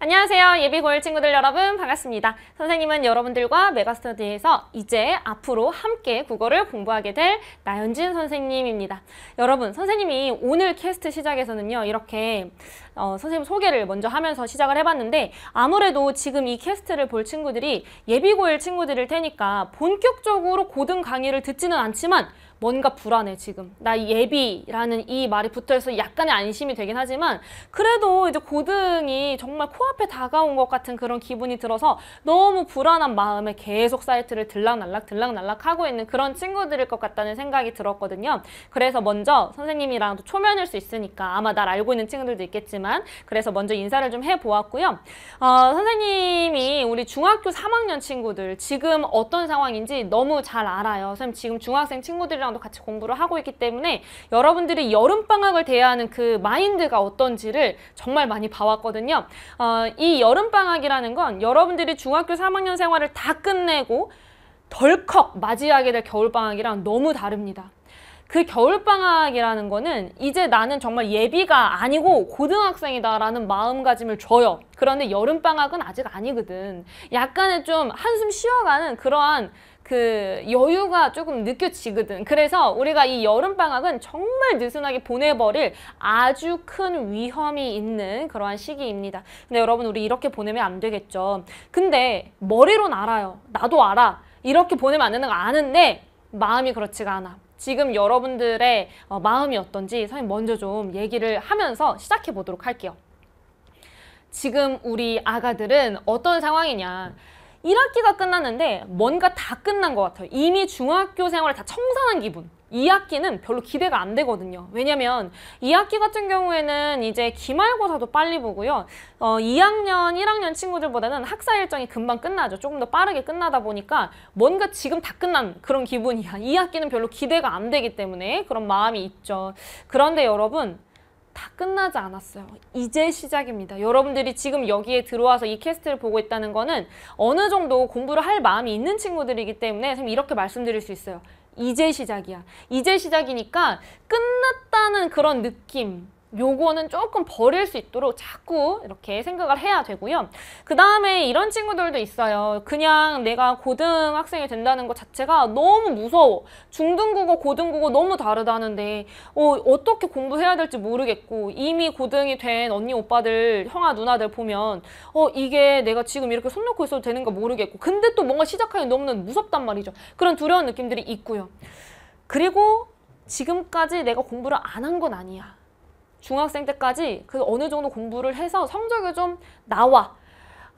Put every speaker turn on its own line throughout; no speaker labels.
안녕하세요. 예비고일 친구들 여러분 반갑습니다. 선생님은 여러분들과 메가스터디에서 이제 앞으로 함께 국어를 공부하게 될 나연진 선생님입니다. 여러분 선생님이 오늘 캐스트 시작에서는요. 이렇게 어, 선생님 소개를 먼저 하면서 시작을 해봤는데 아무래도 지금 이 캐스트를 볼 친구들이 예비고일 친구들일 테니까 본격적으로 고등 강의를 듣지는 않지만 뭔가 불안해 지금 나 예비라는 이 말이 붙어서 약간의 안심이 되긴 하지만 그래도 이제 고등이 정말 코앞에 다가온 것 같은 그런 기분이 들어서 너무 불안한 마음에 계속 사이트를 들락날락 들락날락 하고 있는 그런 친구들일 것 같다는 생각이 들었거든요 그래서 먼저 선생님이랑 도 초면일 수 있으니까 아마 날 알고 있는 친구들도 있겠지만 있지 그래서 먼저 인사를 좀 해보았고요. 어, 선생님이 우리 중학교 3학년 친구들 지금 어떤 상황인지 너무 잘 알아요. 선생님 지금 중학생 친구들이랑도 같이 공부를 하고 있기 때문에 여러분들이 여름방학을 대하는 그 마인드가 어떤지를 정말 많이 봐왔거든요. 어, 이 여름방학이라는 건 여러분들이 중학교 3학년 생활을 다 끝내고 덜컥 맞이하게 될 겨울방학이랑 너무 다릅니다. 그 겨울방학이라는 거는 이제 나는 정말 예비가 아니고 고등학생이다라는 마음가짐을 줘요. 그런데 여름방학은 아직 아니거든. 약간의 좀 한숨 쉬어가는 그러한 그 여유가 조금 느껴지거든. 그래서 우리가 이 여름방학은 정말 느슨하게 보내버릴 아주 큰 위험이 있는 그러한 시기입니다. 근데 여러분 우리 이렇게 보내면 안 되겠죠. 근데 머리론 알아요. 나도 알아. 이렇게 보내면 안 되는 거 아는데 마음이 그렇지가 않아. 지금 여러분들의 어, 마음이 어떤지 선생님 먼저 좀 얘기를 하면서 시작해 보도록 할게요. 지금 우리 아가들은 어떤 상황이냐. 1학기가 끝났는데 뭔가 다 끝난 것 같아요. 이미 중학교 생활을 다 청산한 기분. 2학기는 별로 기대가 안 되거든요. 왜냐면 2학기 같은 경우에는 이제 기말고사도 빨리 보고요. 어, 2학년, 1학년 친구들보다는 학사 일정이 금방 끝나죠. 조금 더 빠르게 끝나다 보니까 뭔가 지금 다 끝난 그런 기분이야. 2학기는 별로 기대가 안 되기 때문에 그런 마음이 있죠. 그런데 여러분 다 끝나지 않았어요. 이제 시작입니다. 여러분들이 지금 여기에 들어와서 이 캐스트를 보고 있다는 거는 어느 정도 공부를 할 마음이 있는 친구들이기 때문에 선생님 이렇게 말씀드릴 수 있어요. 이제 시작이야. 이제 시작이니까 끝났다는 그런 느낌 요거는 조금 버릴 수 있도록 자꾸 이렇게 생각을 해야 되고요. 그 다음에 이런 친구들도 있어요. 그냥 내가 고등학생이 된다는 것 자체가 너무 무서워. 중등국어, 고등국어 너무 다르다는데 어, 어떻게 공부해야 될지 모르겠고 이미 고등이 된 언니, 오빠들, 형아, 누나들 보면 어 이게 내가 지금 이렇게 손 놓고 있어도 되는가 모르겠고 근데 또 뭔가 시작하기 너무나 무섭단 말이죠. 그런 두려운 느낌들이 있고요. 그리고 지금까지 내가 공부를 안 한 건 아니야. 중학생 때까지 그 어느 정도 공부를 해서 성적이 좀 나와.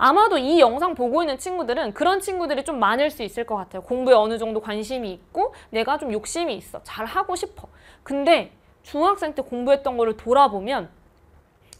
아마도 이 영상 보고 있는 친구들은 그런 친구들이 좀 많을 수 있을 것 같아요. 공부에 어느 정도 관심이 있고 내가 좀 욕심이 있어. 잘 하고 싶어. 근데 중학생 때 공부했던 거를 돌아보면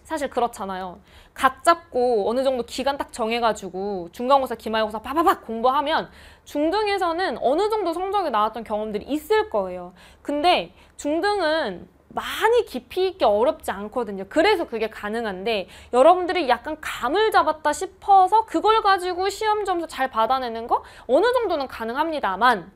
사실 그렇잖아요. 각 잡고 어느 정도 기간 딱 정해가지고 중간고사, 기말고사 빠바박 공부하면 중등에서는 어느 정도 성적이 나왔던 경험들이 있을 거예요. 근데 중등은 많이 깊이 있기 어렵지 않거든요. 그래서 그게 가능한데 여러분들이 약간 감을 잡았다 싶어서 그걸 가지고 시험 점수 잘 받아내는 거 어느 정도는 가능합니다만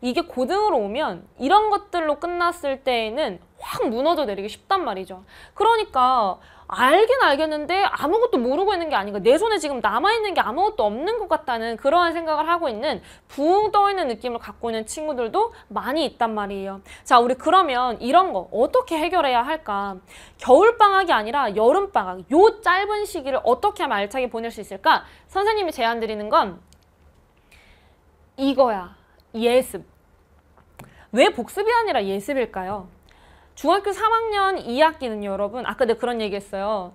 이게 고등으로 오면 이런 것들로 끝났을 때에는 확 무너져 내리기 쉽단 말이죠. 그러니까 알긴 알겠는데 아무것도 모르고 있는 게 아닌가 내 손에 지금 남아있는 게 아무것도 없는 것 같다는 그러한 생각을 하고 있는 붕 떠있는 느낌을 갖고 있는 친구들도 많이 있단 말이에요 자 우리 그러면 이런 거 어떻게 해결해야 할까 겨울방학이 아니라 여름방학 요 짧은 시기를 어떻게 하면 알차게 보낼 수 있을까 선생님이 제안 드리는 건 이거야 예습 왜 복습이 아니라 예습일까요? 중학교 3학년 2학기는 여러분 아까 내가 그런 얘기했어요.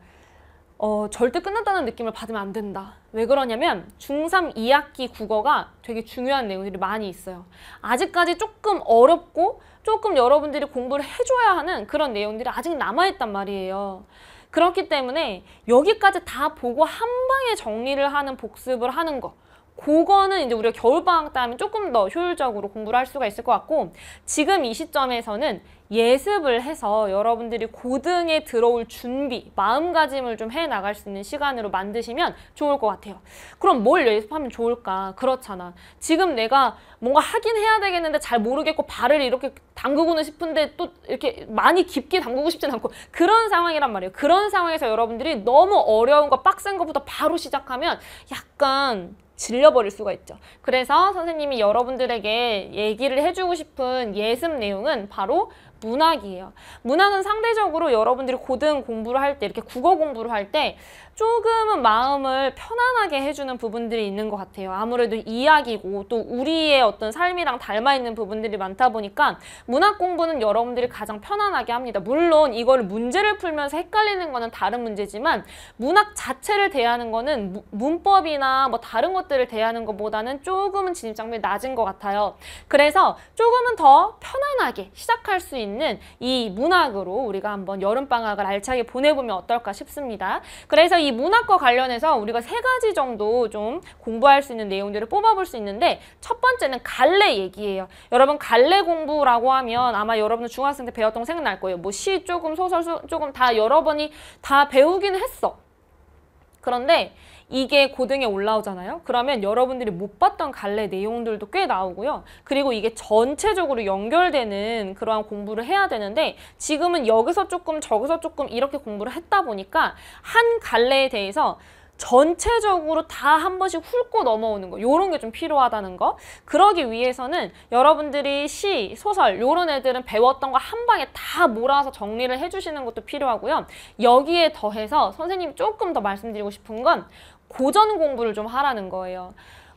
어, 절대 끝났다는 느낌을 받으면 안 된다. 왜 그러냐면 중3 2학기 국어가 되게 중요한 내용들이 많이 있어요. 아직까지 조금 어렵고 조금 여러분들이 공부를 해줘야 하는 그런 내용들이 아직 남아있단 말이에요. 그렇기 때문에 여기까지 다 보고 한 방에 정리를 하는 복습을 하는 것. 그거는 이제 우리가 겨울방학 때 하면 조금 더 효율적으로 공부를 할 수가 있을 것 같고 지금 이 시점에서는 예습을 해서 여러분들이 고등에 들어올 준비, 마음가짐을 좀 해나갈 수 있는 시간으로 만드시면 좋을 것 같아요. 그럼 뭘 예습하면 좋을까? 그렇잖아. 지금 내가 뭔가 하긴 해야 되겠는데 잘 모르겠고 발을 이렇게 담그고는 싶은데 또 이렇게 많이 깊게 담그고 싶진 않고 그런 상황이란 말이에요. 그런 상황에서 여러분들이 너무 어려운 거 빡센 것부터 바로 시작하면 약간 질려버릴 수가 있죠. 그래서 선생님이 여러분들에게 얘기를 해주고 싶은 예습 내용은 바로 문학이에요. 문학은 상대적으로 여러분들이 고등 공부를 할때 이렇게 국어 공부를 할때 조금은 마음을 편안하게 해주는 부분들이 있는 것 같아요. 아무래도 이야기고 또 우리의 어떤 삶이랑 닮아있는 부분들이 많다 보니까 문학 공부는 여러분들이 가장 편안하게 합니다. 물론 이걸 문제를 풀면서 헷갈리는 거는 다른 문제지만 문학 자체를 대하는 거는 문법이나 뭐 다른 것들을 대하는 것보다는 조금은 진입장벽이 낮은 것 같아요. 그래서 조금은 더 편안하게 시작할 수 있는 이 문학으로 우리가 한번 여름방학을 알차게 보내보면 어떨까 싶습니다. 그래서 이이 문학과 관련해서 우리가 세 가지 정도 좀 공부할 수 있는 내용들을 뽑아볼 수 있는데 첫 번째는 갈래 얘기예요. 여러분 갈래 공부라고 하면 아마 여러분 중학생 때 배웠던 거 생각날 거예요. 뭐 시 조금 소설 조금 다 여러 번이 다 배우긴 했어. 그런데 이게 고등에 올라오잖아요. 그러면 여러분들이 못 봤던 갈래 내용들도 꽤 나오고요. 그리고 이게 전체적으로 연결되는 그러한 공부를 해야 되는데 지금은 여기서 조금 저기서 조금 이렇게 공부를 했다 보니까 한 갈래에 대해서 전체적으로 다 한 번씩 훑고 넘어오는 거 이런 게 좀 필요하다는 거 그러기 위해서는 여러분들이 시, 소설 이런 애들은 배웠던 거 한 방에 다 몰아서 정리를 해주시는 것도 필요하고요 여기에 더해서 선생님이 조금 더 말씀드리고 싶은 건 고전 공부를 좀 하라는 거예요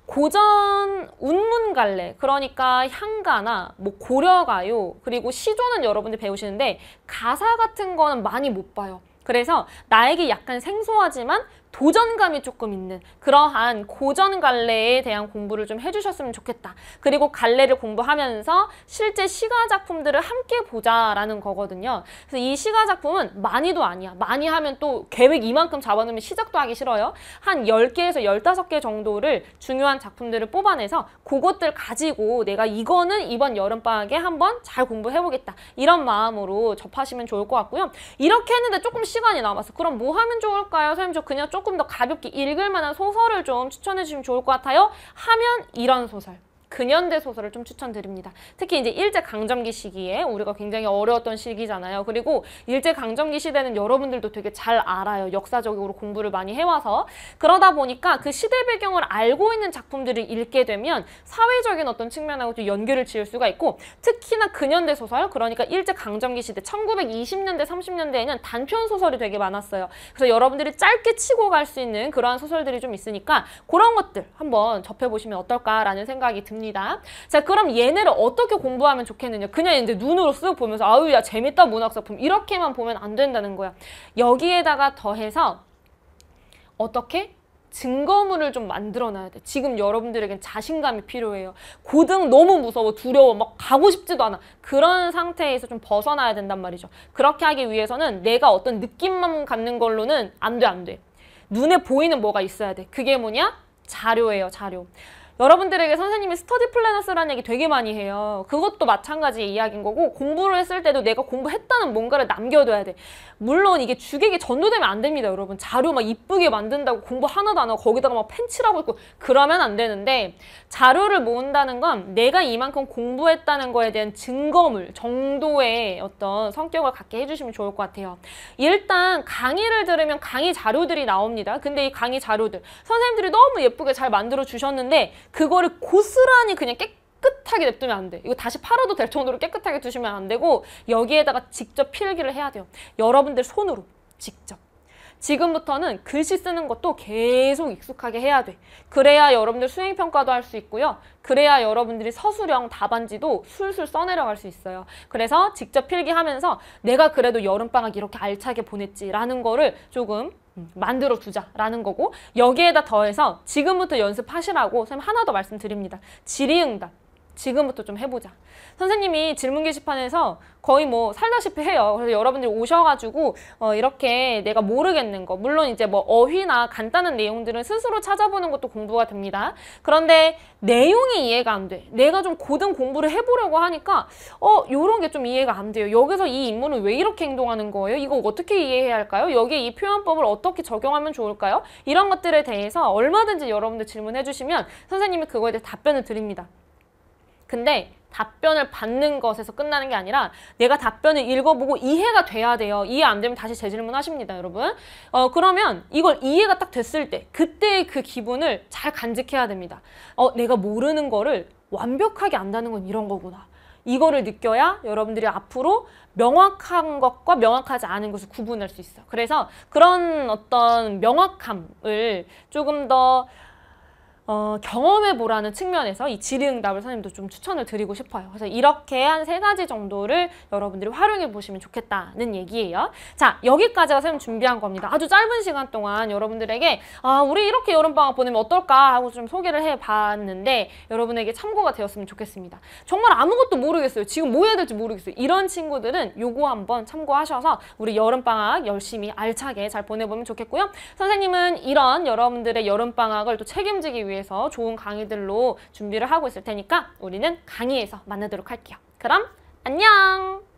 고전 운문 갈래 그러니까 향가나 뭐 고려가요 그리고 시조는 여러분들 배우시는데 가사 같은 거는 많이 못 봐요 그래서 나에게 약간 생소하지만 도전감이 조금 있는 그러한 고전 갈래에 대한 공부를 좀 해주셨으면 좋겠다. 그리고 갈래를 공부하면서 실제 시가 작품들을 함께 보자라는 거거든요. 그래서 이 시가 작품은 많이도 아니야. 많이 하면 또 계획 이만큼 잡아놓으면 시작도 하기 싫어요. 한 10개에서 15개 정도를 중요한 작품들을 뽑아내서 그것들 가지고 내가 이거는 이번 여름방학에 한번 잘 공부해보겠다. 이런 마음으로 접하시면 좋을 것 같고요. 이렇게 했는데 조금 시간이 남았어. 그럼 뭐 하면 좋을까요? 선생님 저 그냥 조금 조금 더 가볍게 읽을 만한 소설을 좀 추천해 주시면 좋을 것 같아요. 하면 이런 소설. 근현대 소설을 좀 추천드립니다. 특히 이제 일제 강점기 시기에 우리가 굉장히 어려웠던 시기잖아요. 그리고 일제 강점기 시대는 여러분들도 되게 잘 알아요. 역사적으로 공부를 많이 해와서 그러다 보니까 그 시대 배경을 알고 있는 작품들을 읽게 되면 사회적인 어떤 측면하고 좀 연결을 지을 수가 있고 특히나 근현대 소설 그러니까 일제 강점기 시대 1920년대 30년대에는 단편 소설이 되게 많았어요. 그래서 여러분들이 짧게 치고 갈 수 있는 그러한 소설들이 좀 있으니까 그런 것들 한번 접해보시면 어떨까라는 생각이 듭니다. 있습니다. 자, 그럼 얘네를 어떻게 공부하면 좋겠느냐. 그냥 이제 눈으로 쓱 보면서 아유, 야, 재밌다, 문학작품. 이렇게만 보면 안 된다는 거야. 여기에다가 더해서 어떻게 증거물을 좀 만들어놔야 돼. 지금 여러분들에겐 자신감이 필요해요. 고등 너무 무서워, 두려워, 막 가고 싶지도 않아. 그런 상태에서 좀 벗어나야 된단 말이죠. 그렇게 하기 위해서는 내가 어떤 느낌만 갖는 걸로는 안 돼, 안 돼. 눈에 보이는 뭐가 있어야 돼. 그게 뭐냐? 자료예요, 자료. 여러분들에게 선생님이 스터디 플래너 쓰라는 얘기 되게 많이 해요. 그것도 마찬가지 이야기인 거고 공부를 했을 때도 내가 공부했다는 뭔가를 남겨둬야 돼. 물론 이게 주객이 전도되면 안 됩니다, 여러분. 자료 막 이쁘게 만든다고 공부 하나도 안 하고 거기다가 막 펜칠하고 있고 그러면 안 되는데 자료를 모은다는 건 내가 이만큼 공부했다는 거에 대한 증거물 정도의 어떤 성격을 갖게 해주시면 좋을 것 같아요. 일단 강의를 들으면 강의 자료들이 나옵니다. 근데 이 강의 자료들 선생님들이 너무 예쁘게 잘 만들어 주셨는데 그거를 고스란히 그냥 깨끗하게 냅두면 안 돼. 이거 다시 팔아도 될 정도로 깨끗하게 두시면 안 되고 여기에다가 직접 필기를 해야 돼요. 여러분들 손으로 직접. 지금부터는 글씨 쓰는 것도 계속 익숙하게 해야 돼. 그래야 여러분들 수행평가도 할 수 있고요. 그래야 여러분들이 서술형 답안지도 술술 써내려갈 수 있어요. 그래서 직접 필기하면서 내가 그래도 여름방학 이렇게 알차게 보냈지라는 거를 조금 음, 만들어 두자라는 거고 여기에다 더해서 지금부터 연습하시라고 선생님 하나 더 말씀드립니다. 질의응답. 지금부터 좀 해보자. 선생님이 질문 게시판에서 거의 뭐 살다시피 해요. 그래서 여러분들이 오셔가지고 어 이렇게 내가 모르겠는 거 물론 이제 뭐 어휘나 간단한 내용들은 스스로 찾아보는 것도 공부가 됩니다. 그런데 내용이 이해가 안 돼. 내가 좀 고등 공부를 해보려고 하니까 어 요런 게 좀 이해가 안 돼요. 여기서 이 인물은 왜 이렇게 행동하는 거예요? 이거 어떻게 이해해야 할까요? 여기에 이 표현법을 어떻게 적용하면 좋을까요? 이런 것들에 대해서 얼마든지 여러분들 질문해 주시면 선생님이 그거에 대해 답변을 드립니다. 근데 답변을 받는 것에서 끝나는 게 아니라 내가 답변을 읽어보고 이해가 돼야 돼요. 이해 안 되면 다시 재질문 하십니다, 여러분. 어, 그러면 이걸 이해가 딱 됐을 때 그때의 그 기분을 잘 간직해야 됩니다. 어, 내가 모르는 거를 완벽하게 안다는 건 이런 거구나. 이거를 느껴야 여러분들이 앞으로 명확한 것과 명확하지 않은 것을 구분할 수 있어. 그래서 그런 어떤 명확함을 조금 더 어, 경험해보라는 측면에서 이 질의응답을 선생님도 좀 추천을 드리고 싶어요. 그래서 이렇게 한 세 가지 정도를 여러분들이 활용해보시면 좋겠다는 얘기예요. 자, 여기까지가 선생님 준비한 겁니다. 아주 짧은 시간 동안 여러분들에게 아, 우리 이렇게 여름방학 보내면 어떨까 하고 좀 소개를 해봤는데 여러분에게 참고가 되었으면 좋겠습니다. 정말 아무것도 모르겠어요. 지금 뭐 해야 될지 모르겠어요. 이런 친구들은 요거 한번 참고하셔서 우리 여름방학 열심히 알차게 잘 보내보면 좋겠고요. 선생님은 이런 여러분들의 여름방학을 또 책임지기 위해 위해서 좋은 강의들로 준비를 하고 있을 테니까 우리는 강의에서 만나도록 할게요. 그럼 안녕!